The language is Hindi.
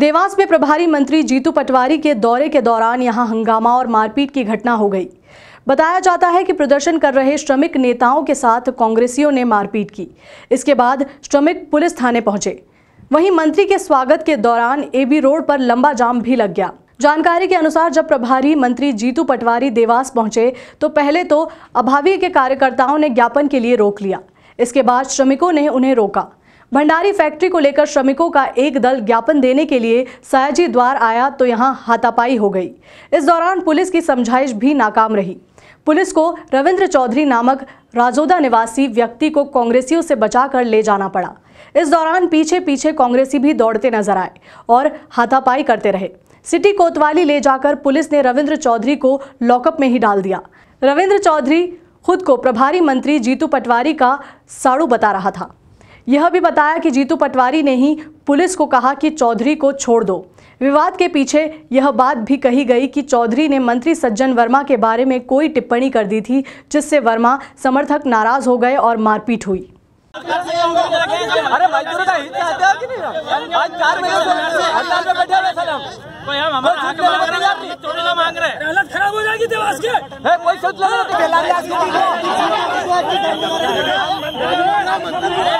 देवास में प्रभारी मंत्री जीतू पटवारी के दौरे के दौरान यहां हंगामा और मारपीट की घटना हो गई बताया जाता है कि प्रदर्शन कर रहे श्रमिक नेताओं के साथ कांग्रेसियों ने मारपीट की इसके बाद श्रमिक पुलिस थाने पहुंचे वहीं मंत्री के स्वागत के दौरान एबी रोड पर लंबा जाम भी लग गया जानकारी के अनुसार जब प्रभारी मंत्री जीतू पटवारी देवास पहुंचे तो पहले तो अभावी के कार्यकर्ताओं ने ज्ञापन के लिए रोक लिया इसके बाद श्रमिकों ने उन्हें रोका भंडारी फैक्ट्री को लेकर श्रमिकों का एक दल ज्ञापन देने के लिए सयाजी द्वार आया तो यहाँ हाथापाई हो गई इस दौरान पुलिस की समझाइश भी नाकाम रही पुलिस को रविंद्र चौधरी नामक राजोदा निवासी व्यक्ति को कांग्रेसियों से बचाकर ले जाना पड़ा इस दौरान पीछे पीछे कांग्रेसी भी दौड़ते नजर आए और हाथापाई करते रहे सिटी कोतवाली ले जाकर पुलिस ने रविंद्र चौधरी को लॉकअप में ही डाल दिया रविंद्र चौधरी खुद को प्रभारी मंत्री जीतू पटवारी का साड़ू बता रहा था यह भी बताया कि जीतू पटवारी ने ही पुलिस को कहा कि चौधरी को छोड़ दो विवाद के पीछे यह बात भी कही गई कि चौधरी ने मंत्री सज्जन वर्मा के बारे में कोई टिप्पणी कर दी थी जिससे वर्मा समर्थक नाराज हो गए और मारपीट हुई अरे